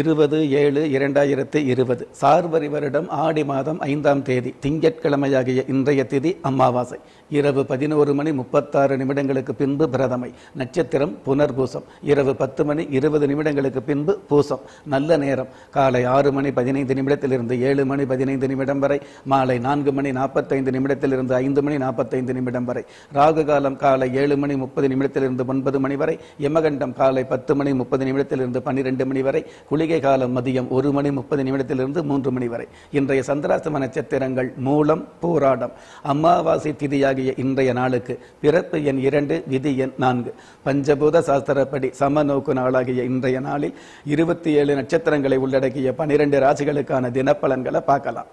இருபது ஏழு இரண்டாயிரத்தி இருபது சார்வரி வருடம் ஆடி மாதம் ஐந்தாம் தேதி திங்கட்கிழமையாகிய இன்றைய திதி அமாவாசை இரவு பதினோரு மணி முப்பத்தாறு நிமிடங்களுக்கு பின்பு பிரதமை நட்சத்திரம் புனர்பூசம் இரவு பத்து மணி இருபது நிமிடங்களுக்கு பின்பு பூசம் நல்ல நேரம் காலை ஆறு மணி பதினைந்து நிமிடத்திலிருந்து ஏழு மணி பதினைந்து நிமிடம் வரை மாலை நான்கு மணி நாற்பத்தைந்து நிமிடத்திலிருந்து ஐந்து மணி நாற்பத்தைந்து நிமிடம் வரை ராகு காலம் காலை ஏழு மணி முப்பது நிமிடத்திலிருந்து ஒன்பது மணி வரை யமகண்டம் காலை பத்து மணி முப்பது நிமிடத்திலிருந்து பன்னிரெண்டு மணி வரை குளி மல்லிகை காலம் மதியம் ஒரு மணி முப்பது நிமிடத்திலிருந்து மூன்று மணி வரை இன்றைய சந்திராசம நட்சத்திரங்கள் மூலம் போராடம் அமாவாசை திதியாகிய இன்றைய நாளுக்கு பிறப்பு எண் இரண்டு விதி எண் நான்கு பஞ்சபூத சாஸ்திரப்படி சம நோக்கு நாளாகிய இன்றைய நாளில் இருபத்தி ஏழு நட்சத்திரங்களை உள்ளடக்கிய பனிரெண்டு ராசிகளுக்கான தினப்பலன்களை பார்க்கலாம்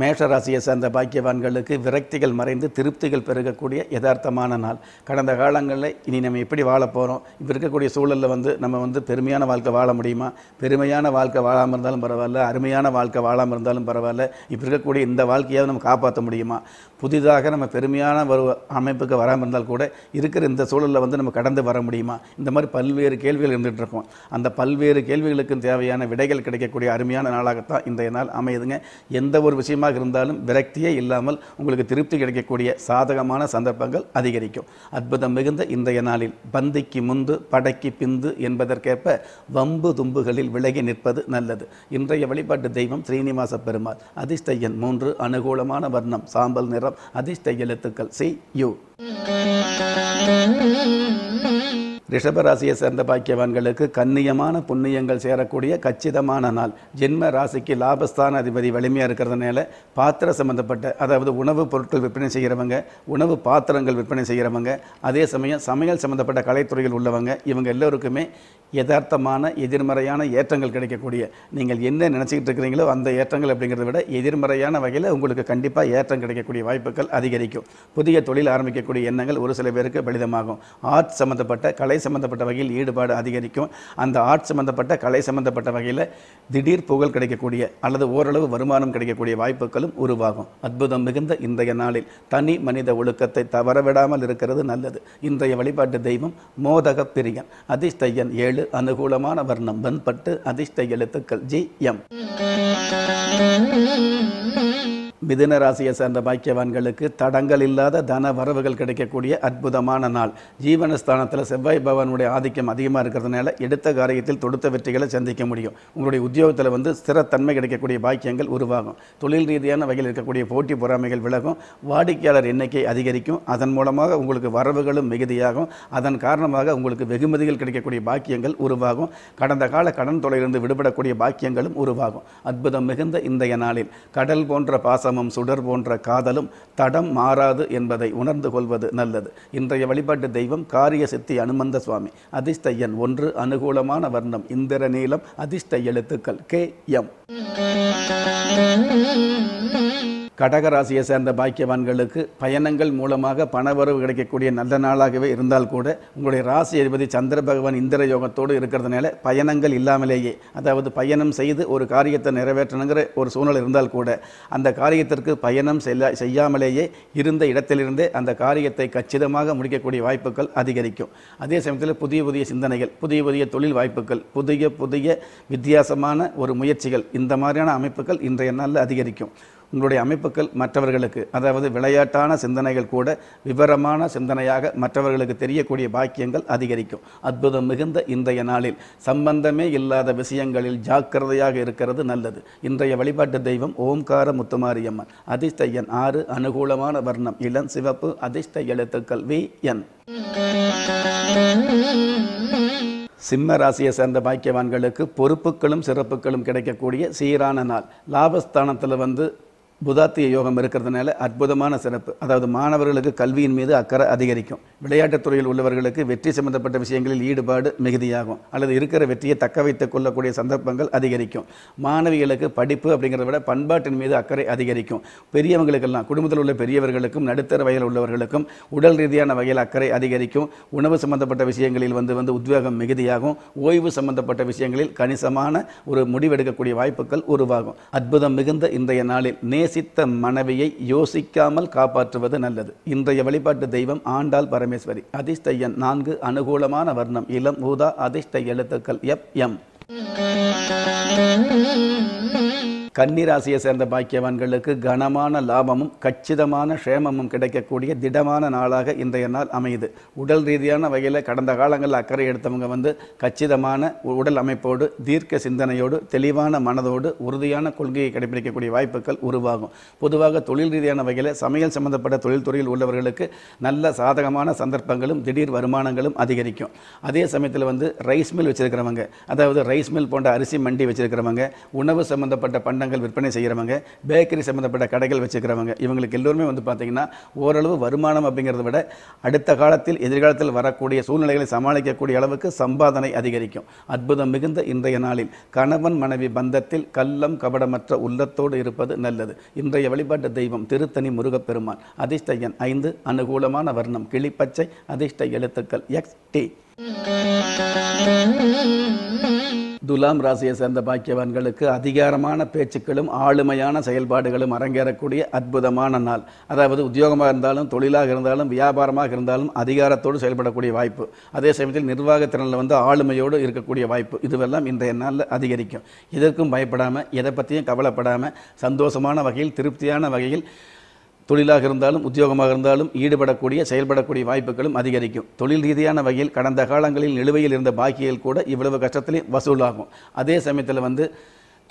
மேஷராசியை சேர்ந்த பாக்கியவான்களுக்கு விரக்திகள் மறைந்து திருப்திகள் பெருகக்கூடிய யதார்த்தமான நாள் கடந்த காலங்களில் இனி நம்ம எப்படி வாழ போகிறோம் இப்போ இருக்கக்கூடிய சூழலில் வந்து நம்ம வந்து பெருமையான வாழ்க்கை வாழ முடியுமா பெருமையான வாழ்க்கை வாழாமல் இருந்தாலும் பரவாயில்ல அருமையான வாழ்க்கை வாழாமல் இருந்தாலும் பரவாயில்ல இப்போ இருக்கக்கூடிய இந்த வாழ்க்கையாவது நம்ம காப்பாற்ற முடியுமா புதிதாக நம்ம பெருமையான ஒரு அமைப்புக்கு வராமல் இருந்தால் கூட இருக்கிற இந்த சூழலில் வந்து நம்ம கடந்து வர முடியுமா இந்த மாதிரி பல்வேறு கேள்விகள் இருந்துகிட்டு இருக்கோம் அந்த பல்வேறு கேள்விகளுக்கும் தேவையான விடைகள் கிடைக்கக்கூடிய அருமையான நாளாகத்தான் இந்த நாள் அமையுதுங்க எந்த ஒரு விஷயம் விஷயமாக இருந்தாலும் விரக்தியே இல்லாமல் உங்களுக்கு திருப்தி கிடைக்கக்கூடிய சாதகமான சந்தர்ப்பங்கள் அதிகரிக்கும் அற்புதம் மிகுந்த இன்றைய நாளில் பந்திக்கு முந்து படைக்கு பிந்து என்பதற்கேற்ப வம்பு தும்புகளில் விலகி நிற்பது நல்லது இன்றைய வழிபாட்டு தெய்வம் ஸ்ரீனிவாச பெருமாள் அதிஷ்டையன் மூன்று அனுகூலமான வர்ணம் சாம்பல் நிறம் அதிர்ஷ்ட எழுத்துக்கள் சி யூ ரிஷபராசியை சேர்ந்த பாக்கியவான்களுக்கு கண்ணியமான புண்ணியங்கள் சேரக்கூடிய கச்சிதமான நாள் ஜென்ம ராசிக்கு லாபஸ்தான அதிபதி வலிமையாக இருக்கிறதுனால பாத்திர சம்மந்தப்பட்ட அதாவது உணவுப் பொருட்கள் விற்பனை செய்கிறவங்க உணவு பாத்திரங்கள் விற்பனை செய்கிறவங்க அதே சமயம் சமையல் சம்மந்தப்பட்ட கலைத்துறையில் உள்ளவங்க இவங்க எல்லோருக்குமே யதார்த்தமான எதிர்மறையான ஏற்றங்கள் கிடைக்கக்கூடிய நீங்கள் என்ன நினச்சிக்கிட்டு இருக்கிறீங்களோ அந்த ஏற்றங்கள் அப்படிங்கிறத விட எதிர்மறையான வகையில் உங்களுக்கு கண்டிப்பாக ஏற்றம் கிடைக்கக்கூடிய வாய்ப்புகள் அதிகரிக்கும் புதிய தொழில் ஆரம்பிக்கக்கூடிய எண்ணங்கள் ஒரு சில பேருக்கு பலிதமாகும் ஆர்ட் சம்மந்தப்பட்ட கலை சம்பந்தப்பட்ட வகையில் ஈடுபாடு அதிகரிக்கும் அந்த ஆர்ட் சம்பந்தப்பட்ட கலை சம்பந்தப்பட்ட வகையில் திடீர் புகழ் கிடைக்கக்கூடிய அல்லது ஓரளவு வருமானம் கிடைக்கக்கூடிய வாய்ப்புகளும் உருவாகும் அற்புதம் மிகுந்த இன்றைய நாளில் தனி மனித ஒழுக்கத்தை தவறவிடாமல் இருக்கிறது நல்லது இன்றைய வழிபாட்டு தெய்வம் மோதக பிரியன் அதிர்ஷ்டையன் ஏழு அனுகூலமான வர்ணம் வெண்பட்டு அதிர்ஷ்ட எழுத்துக்கள் ஜி எம் மிதுன ராசியை சேர்ந்த பாக்கியவான்களுக்கு தடங்கள் இல்லாத தன வரவுகள் கிடைக்கக்கூடிய அற்புதமான நாள் ஜீவனஸ்தானத்தில் செவ்வாய் பகவானுடைய ஆதிக்கம் அதிகமாக இருக்கிறதுனால எடுத்த காரியத்தில் தொடுத்த வெற்றிகளை சந்திக்க முடியும் உங்களுடைய உத்தியோகத்தில் வந்து ஸ்திரத்தன்மை கிடைக்கக்கூடிய பாக்கியங்கள் உருவாகும் தொழில் ரீதியான வகையில் இருக்கக்கூடிய போட்டி பொறாமைகள் விலகும் வாடிக்கையாளர் எண்ணிக்கை அதிகரிக்கும் அதன் மூலமாக உங்களுக்கு வரவுகளும் மிகுதியாகும் அதன் காரணமாக உங்களுக்கு வெகுமதிகள் கிடைக்கக்கூடிய பாக்கியங்கள் உருவாகும் கடந்த கால கடன் தொலையிலிருந்து விடுபடக்கூடிய பாக்கியங்களும் உருவாகும் அற்புதம் மிகுந்த இந்தைய நாளில் கடல் போன்ற பாச சமம் சுடர் போன்ற காதலும் தடம் மாறாது என்பதை உணர்ந்து கொள்வது நல்லது இன்றைய வழிபாட்டு தெய்வம் காரிய சித்தி அனுமந்த சுவாமி அதிர்ஷ்ட ஒன்று அனுகூலமான வர்ணம் இந்திர நீளம் அதிர்ஷ்ட எழுத்துக்கள் கே எம் கடகராசியை சேர்ந்த பாக்கியவான்களுக்கு பயணங்கள் மூலமாக பணவரவு கிடைக்கக்கூடிய நல்ல நாளாகவே இருந்தால் கூட உங்களுடைய ராசி அதிபதி சந்திர பகவான் இந்திர யோகத்தோடு இருக்கிறதுனால பயணங்கள் இல்லாமலேயே அதாவது பயணம் செய்து ஒரு காரியத்தை நிறைவேற்றணுங்கிற ஒரு சூழ்நிலை இருந்தால் கூட அந்த காரியத்திற்கு பயணம் செல்ல செய்யாமலேயே இருந்த இடத்திலிருந்தே அந்த காரியத்தை கச்சிதமாக முடிக்கக்கூடிய வாய்ப்புகள் அதிகரிக்கும் அதே சமயத்தில் புதிய புதிய சிந்தனைகள் புதிய புதிய தொழில் வாய்ப்புகள் புதிய புதிய வித்தியாசமான ஒரு முயற்சிகள் இந்த மாதிரியான அமைப்புகள் இன்றைய நாளில் அதிகரிக்கும் உங்களுடைய அமைப்புகள் மற்றவர்களுக்கு அதாவது விளையாட்டான சிந்தனைகள் கூட விவரமான சிந்தனையாக மற்றவர்களுக்கு தெரியக்கூடிய பாக்கியங்கள் அதிகரிக்கும் அற்புதம் மிகுந்த இன்றைய நாளில் சம்பந்தமே இல்லாத விஷயங்களில் ஜாக்கிரதையாக இருக்கிறது நல்லது இன்றைய வழிபாட்டு தெய்வம் ஓம்கார முத்துமாரியம்மன் அதிர்ஷ்ட எண் ஆறு அனுகூலமான வர்ணம் இளம் சிவப்பு அதிர்ஷ்ட எழுத்துக்கள் வி என் சிம்ம ராசியை சேர்ந்த பாக்கியவான்களுக்கு பொறுப்புகளும் சிறப்புகளும் கிடைக்கக்கூடிய சீரான நாள் லாபஸ்தானத்தில் வந்து புதாத்திய யோகம் இருக்கிறதுனால அற்புதமான சிறப்பு அதாவது மாணவர்களுக்கு கல்வியின் மீது அக்கறை அதிகரிக்கும் விளையாட்டுத் துறையில் உள்ளவர்களுக்கு வெற்றி சம்பந்தப்பட்ட விஷயங்களில் ஈடுபாடு மிகுதியாகும் அல்லது இருக்கிற வெற்றியை தக்க வைத்துக் கொள்ளக்கூடிய சந்தர்ப்பங்கள் அதிகரிக்கும் மாணவிகளுக்கு படிப்பு அப்படிங்கிறத விட பண்பாட்டின் மீது அக்கறை அதிகரிக்கும் பெரியவங்களுக்கெல்லாம் குடும்பத்தில் உள்ள பெரியவர்களுக்கும் நடுத்தர வயதில் உள்ளவர்களுக்கும் உடல் ரீதியான வகையில் அக்கறை அதிகரிக்கும் உணவு சம்பந்தப்பட்ட விஷயங்களில் வந்து வந்து உத்வேகம் மிகுதியாகும் ஓய்வு சம்பந்தப்பட்ட விஷயங்களில் கணிசமான ஒரு முடிவெடுக்கக்கூடிய வாய்ப்புகள் உருவாகும் அற்புதம் மிகுந்த இன்றைய நாளில் நேச நேசித்த மனைவியை யோசிக்காமல் காப்பாற்றுவது நல்லது இன்றைய வழிபாட்டு தெய்வம் ஆண்டாள் பரமேஸ்வரி அதிர்ஷ்டையன் நான்கு அனுகூலமான வர்ணம் இளம் ஊதா அதிர்ஷ்ட எழுத்துக்கள் எப் எம் கன்னிராசியை சேர்ந்த பாக்கியவான்களுக்கு கனமான லாபமும் கச்சிதமான க்ஷேமமும் கிடைக்கக்கூடிய திடமான நாளாக இன்றைய நாள் அமையுது உடல் ரீதியான வகையில் கடந்த காலங்களில் அக்கறை எடுத்தவங்க வந்து கச்சிதமான உடல் அமைப்போடு தீர்க்க சிந்தனையோடு தெளிவான மனதோடு உறுதியான கொள்கையை கடைபிடிக்கக்கூடிய வாய்ப்புகள் உருவாகும் பொதுவாக தொழில் ரீதியான வகையில் சமையல் சம்பந்தப்பட்ட தொழில்துறையில் உள்ளவர்களுக்கு நல்ல சாதகமான சந்தர்ப்பங்களும் திடீர் வருமானங்களும் அதிகரிக்கும் அதே சமயத்தில் வந்து ரைஸ் மில் வச்சிருக்கிறவங்க அதாவது ரைஸ் மில் போன்ற அரிசி மண்டி வச்சிருக்கிறவங்க உணவு சம்பந்தப்பட்ட பண்ண பண்டங்கள் விற்பனை செய்கிறவங்க பேக்கரி சம்மந்தப்பட்ட கடைகள் வச்சுக்கிறவங்க இவங்களுக்கு எல்லோருமே வந்து பார்த்திங்கன்னா ஓரளவு வருமானம் அப்படிங்கிறத விட அடுத்த காலத்தில் எதிர்காலத்தில் வரக்கூடிய சூழ்நிலைகளை சமாளிக்கக்கூடிய அளவுக்கு சம்பாதனை அதிகரிக்கும் அற்புதம் மிகுந்த இன்றைய நாளில் கணவன் மனைவி பந்தத்தில் கள்ளம் கபடமற்ற உள்ளத்தோடு இருப்பது நல்லது இன்றைய வழிபாட்டு தெய்வம் திருத்தணி முருகப்பெருமான் அதிர்ஷ்ட எண் ஐந்து அனுகூலமான வர்ணம் கிளிப்பச்சை அதிர்ஷ்ட எழுத்துக்கள் எக்ஸ் டி துலாம் ராசியை சேர்ந்த பாக்கியவான்களுக்கு அதிகாரமான பேச்சுக்களும் ஆளுமையான செயல்பாடுகளும் அரங்கேறக்கூடிய அற்புதமான நாள் அதாவது உத்தியோகமாக இருந்தாலும் தொழிலாக இருந்தாலும் வியாபாரமாக இருந்தாலும் அதிகாரத்தோடு செயல்படக்கூடிய வாய்ப்பு அதே சமயத்தில் நிர்வாகத்திறனில் வந்து ஆளுமையோடு இருக்கக்கூடிய வாய்ப்பு இதுவெல்லாம் இன்றைய நாளில் அதிகரிக்கும் இதற்கும் பயப்படாமல் எதை பற்றியும் கவலைப்படாமல் சந்தோஷமான வகையில் திருப்தியான வகையில் தொழிலாக இருந்தாலும் உத்தியோகமாக இருந்தாலும் ஈடுபடக்கூடிய செயல்படக்கூடிய வாய்ப்புகளும் அதிகரிக்கும் தொழில் ரீதியான வகையில் கடந்த காலங்களில் நிலுவையில் இருந்த பாக்கியல் கூட இவ்வளவு கஷ்டத்திலே வசூலாகும் அதே சமயத்தில் வந்து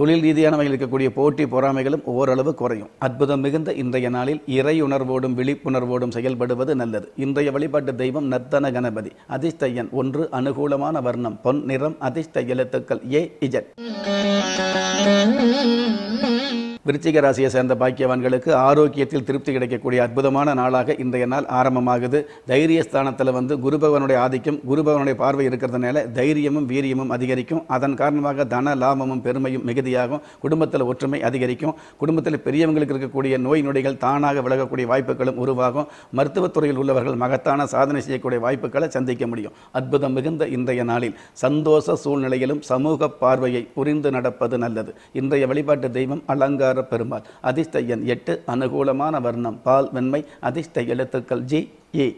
தொழில் ரீதியான வகையில் இருக்கக்கூடிய போட்டி பொறாமைகளும் ஓரளவு குறையும் அற்புதம் மிகுந்த இன்றைய நாளில் இறை உணர்வோடும் விழிப்புணர்வோடும் செயல்படுவது நல்லது இன்றைய வழிபாட்டு தெய்வம் நர்த்தன கணபதி அதிர்ஷ்டயன் ஒன்று அனுகூலமான வர்ணம் பொன் நிறம் அதிர்ஷ்ட எழுத்துக்கள் ஏ இஜட் விருச்சிக ராசியை சேர்ந்த பாக்கியவான்களுக்கு ஆரோக்கியத்தில் திருப்தி கிடைக்கக்கூடிய அற்புதமான நாளாக இன்றைய நாள் ஆரம்பமாகுது தைரிய ஸ்தானத்தில் வந்து குருபகவனுடைய ஆதிக்கம் குருபகவனுடைய பார்வை இருக்கிறதுனால தைரியமும் வீரியமும் அதிகரிக்கும் அதன் காரணமாக தன லாபமும் பெருமையும் மிகுதியாகும் குடும்பத்தில் ஒற்றுமை அதிகரிக்கும் குடும்பத்தில் பெரியவங்களுக்கு இருக்கக்கூடிய நோய் நொடிகள் தானாக விலகக்கூடிய வாய்ப்புகளும் உருவாகும் மருத்துவத்துறையில் உள்ளவர்கள் மகத்தான சாதனை செய்யக்கூடிய வாய்ப்புகளை சந்திக்க முடியும் அற்புதம் மிகுந்த இன்றைய நாளில் சந்தோஷ சூழ்நிலையிலும் சமூக பார்வையை புரிந்து நடப்பது நல்லது இன்றைய வழிபாட்டு தெய்வம் அலங்கார சங்கர பெருமாள் அதிர்ஷ்ட எண் எட்டு அனுகூலமான வர்ணம் பால் வெண்மை அதிர்ஷ்ட எழுத்துக்கள் ஜி ஏ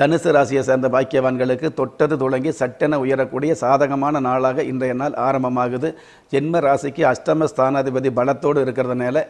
தனுசு ராசியை சேர்ந்த பாக்கியவான்களுக்கு தொட்டது தொடங்கி சட்டென உயரக்கூடிய சாதகமான நாளாக இன்றைய நாள் ஆரம்பமாகுது ஜென்ம ராசிக்கு அஷ்டம ஸ்தானாதிபதி பலத்தோடு இருக்கிறதுனால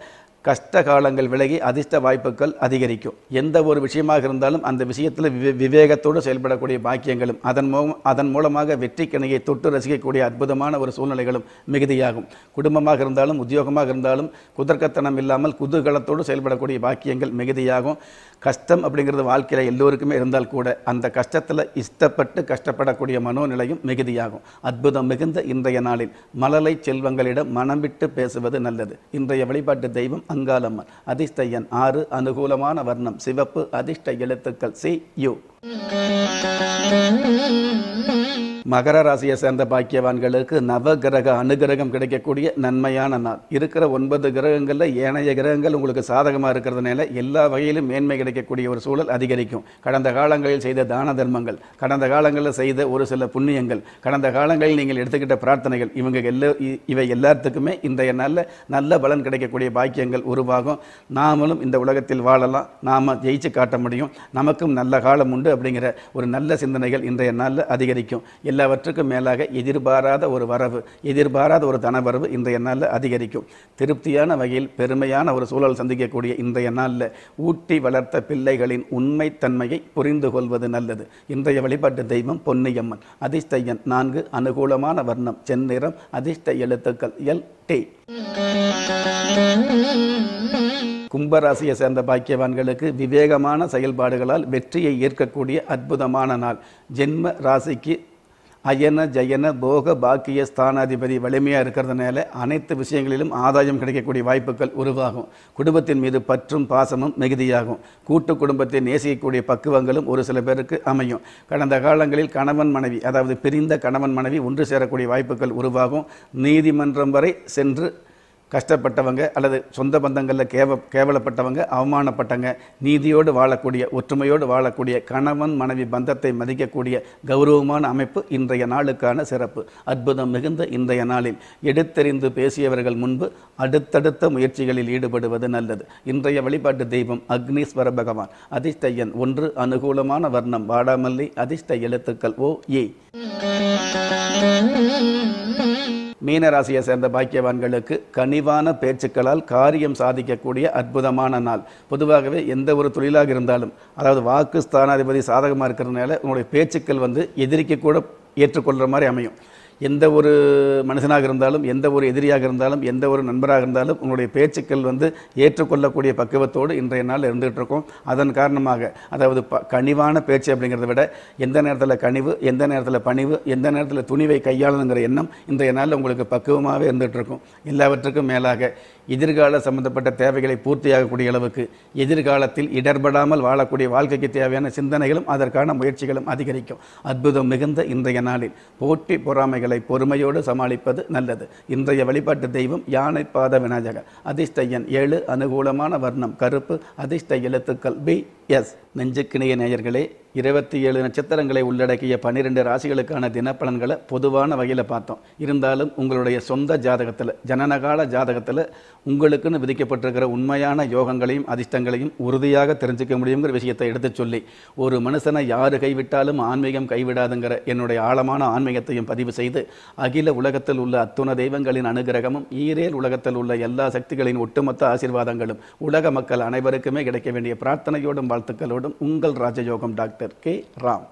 கஷ்ட காலங்கள் விலகி அதிர்ஷ்ட வாய்ப்புகள் அதிகரிக்கும் எந்த ஒரு விஷயமாக இருந்தாலும் அந்த விஷயத்தில் விவேகத்தோடு செயல்படக்கூடிய பாக்கியங்களும் அதன் மூலம் அதன் மூலமாக வெற்றி கணையை தொட்டு ரசிக்கக்கூடிய அற்புதமான ஒரு சூழ்நிலைகளும் மிகுதியாகும் குடும்பமாக இருந்தாலும் உத்தியோகமாக இருந்தாலும் குதர்க்கத்தனம் இல்லாமல் குதூகலத்தோடு செயல்படக்கூடிய பாக்கியங்கள் மிகுதியாகும் கஷ்டம் அப்படிங்கிறது வாழ்க்கையில் எல்லோருக்குமே இருந்தால் கூட அந்த கஷ்டத்தில் இஷ்டப்பட்டு கஷ்டப்படக்கூடிய மனோநிலையும் மிகுதியாகும் அற்புதம் மிகுந்த இன்றைய நாளில் மலலை செல்வங்களிடம் மனம் விட்டு பேசுவது நல்லது இன்றைய வழிபாட்டு தெய்வம் அங்காளம்மன் அதிர்ஷ்ட எண் ஆறு அனுகூலமான வர்ணம் சிவப்பு அதிர்ஷ்ட எழுத்துக்கள் சி யு மகர ராசியை சேர்ந்த பாக்கியவான்களுக்கு நவ கிரக அனுகிரகம் கிடைக்கக்கூடிய நன்மையான நாள் இருக்கிற ஒன்பது கிரகங்களில் ஏனைய கிரகங்கள் உங்களுக்கு சாதகமாக இருக்கிறதுனால எல்லா வகையிலும் மேன்மை கிடைக்கக்கூடிய ஒரு சூழல் அதிகரிக்கும் கடந்த காலங்களில் செய்த தான தர்மங்கள் கடந்த காலங்களில் செய்த ஒரு சில புண்ணியங்கள் கடந்த காலங்களில் நீங்கள் எடுத்துக்கிட்ட பிரார்த்தனைகள் இவங்க எல்லா இவை எல்லாத்துக்குமே இன்றைய நாளில் நல்ல பலன் கிடைக்கக்கூடிய பாக்கியங்கள் உருவாகும் நாமளும் இந்த உலகத்தில் வாழலாம் நாம் ஜெயிச்சு காட்ட முடியும் நமக்கும் நல்ல காலம் உண்டு அப்படிங்கிற ஒரு நல்ல சிந்தனைகள் இன்றைய நாளில் அதிகரிக்கும் எல்லாவற்றுக்கும் மேலாக எதிர்பாராத ஒரு வரவு எதிர்பாராத ஒரு தனவரவு இன்றைய நாளில் அதிகரிக்கும் திருப்தியான வகையில் பெருமையான ஒரு சூழல் சந்திக்கக்கூடிய இன்றைய நாளில் ஊட்டி வளர்த்த பிள்ளைகளின் உண்மை தன்மையை புரிந்து கொள்வது நல்லது இன்றைய வழிபாட்டு தெய்வம் பொன்னியம்மன் அதிர்ஷ்டையன் நான்கு அனுகூலமான வர்ணம் செந்நிறம் அதிர்ஷ்ட எழுத்துக்கள் எல் டி கும்பராசியை சேர்ந்த பாக்கியவான்களுக்கு விவேகமான செயல்பாடுகளால் வெற்றியை ஏற்கக்கூடிய அற்புதமான நாள் ஜென்ம ராசிக்கு அயன ஜயன போக பாக்கிய ஸ்தானாதிபதி வலிமையாக இருக்கிறதுனால அனைத்து விஷயங்களிலும் ஆதாயம் கிடைக்கக்கூடிய வாய்ப்புகள் உருவாகும் குடும்பத்தின் மீது பற்றும் பாசமும் மிகுதியாகும் கூட்டு குடும்பத்தை நேசிக்கக்கூடிய பக்குவங்களும் ஒரு சில பேருக்கு அமையும் கடந்த காலங்களில் கணவன் மனைவி அதாவது பிரிந்த கணவன் மனைவி ஒன்று சேரக்கூடிய வாய்ப்புகள் உருவாகும் நீதிமன்றம் வரை சென்று கஷ்டப்பட்டவங்க அல்லது சொந்த பந்தங்களில் கேவ கேவலப்பட்டவங்க அவமானப்பட்டவங்க நீதியோடு வாழக்கூடிய ஒற்றுமையோடு வாழக்கூடிய கணவன் மனைவி பந்தத்தை மதிக்கக்கூடிய கௌரவமான அமைப்பு இன்றைய நாளுக்கான சிறப்பு அற்புதம் மிகுந்த இன்றைய நாளில் எடுத்தறிந்து பேசியவர்கள் முன்பு அடுத்தடுத்த முயற்சிகளில் ஈடுபடுவது நல்லது இன்றைய வழிபாட்டு தெய்வம் அக்னீஸ்வர பகவான் அதிர்ஷ்டையன் ஒன்று அனுகூலமான வர்ணம் வாடாமல்லி அதிர்ஷ்ட எழுத்துக்கள் ஓ ஏ மீனராசியை சேர்ந்த பாக்கியவான்களுக்கு கனிவான பேச்சுக்களால் காரியம் சாதிக்கக்கூடிய அற்புதமான நாள் பொதுவாகவே எந்த ஒரு தொழிலாக இருந்தாலும் அதாவது வாக்கு ஸ்தானாதிபதி சாதகமாக இருக்கிறதுனால உங்களுடைய பேச்சுக்கள் வந்து எதிரிக்கு கூட ஏற்றுக்கொள்கிற மாதிரி அமையும் எந்த ஒரு மனுஷனாக இருந்தாலும் எந்த ஒரு எதிரியாக இருந்தாலும் எந்த ஒரு நண்பராக இருந்தாலும் உங்களுடைய பேச்சுக்கள் வந்து ஏற்றுக்கொள்ளக்கூடிய பக்குவத்தோடு இன்றைய நாள் இருந்துகிட்டு இருக்கோம் அதன் காரணமாக அதாவது ப கனிவான பேச்சு அப்படிங்கிறத விட எந்த நேரத்தில் கனிவு எந்த நேரத்தில் பணிவு எந்த நேரத்தில் துணிவை கையாளணுங்கிற எண்ணம் இன்றைய நாளில் உங்களுக்கு பக்குவமாகவே இருந்துகிட்டு இருக்கும் எல்லாவற்றுக்கும் மேலாக எதிர்கால சம்பந்தப்பட்ட தேவைகளை பூர்த்தியாகக்கூடிய அளவுக்கு எதிர்காலத்தில் இடர்படாமல் வாழக்கூடிய வாழ்க்கைக்கு தேவையான சிந்தனைகளும் அதற்கான முயற்சிகளும் அதிகரிக்கும் அற்புதம் மிகுந்த இன்றைய நாளில் போட்டி பொறாமைகள் பிரச்சனைகளை பொறுமையோடு சமாளிப்பது நல்லது இன்றைய வழிபாட்டு தெய்வம் யானைப்பாத விநாயகர் அதிர்ஷ்ட எண் ஏழு அனுகூலமான வர்ணம் கருப்பு அதிர்ஷ்ட எழுத்துக்கள் பி எஸ் நெஞ்சுக்கிணைய நேயர்களே இருபத்தி ஏழு நட்சத்திரங்களை உள்ளடக்கிய பன்னிரெண்டு ராசிகளுக்கான தினப்பலன்களை பொதுவான வகையில் பார்த்தோம் இருந்தாலும் உங்களுடைய சொந்த ஜாதகத்தில் ஜனனகால ஜாதகத்தில் உங்களுக்குன்னு விதிக்கப்பட்டிருக்கிற உண்மையான யோகங்களையும் அதிர்ஷ்டங்களையும் உறுதியாக தெரிஞ்சுக்க முடியுங்கிற விஷயத்தை எடுத்து சொல்லி ஒரு மனுஷனை யார் கைவிட்டாலும் ஆன்மீகம் கைவிடாதுங்கிற என்னுடைய ஆழமான ஆன்மீகத்தையும் பதிவு செய்து அகில உலகத்தில் உள்ள அத்துண தெய்வங்களின் அனுகிரகமும் ஈரேல் உலகத்தில் உள்ள எல்லா சக்திகளின் ஒட்டுமொத்த ஆசீர்வாதங்களும் உலக மக்கள் அனைவருக்குமே கிடைக்க வேண்டிய பிரார்த்தனையோடும் வாழ்த்துக்களுடன் உங்கள் ராஜயோகம் டாக்டர் கே ராம்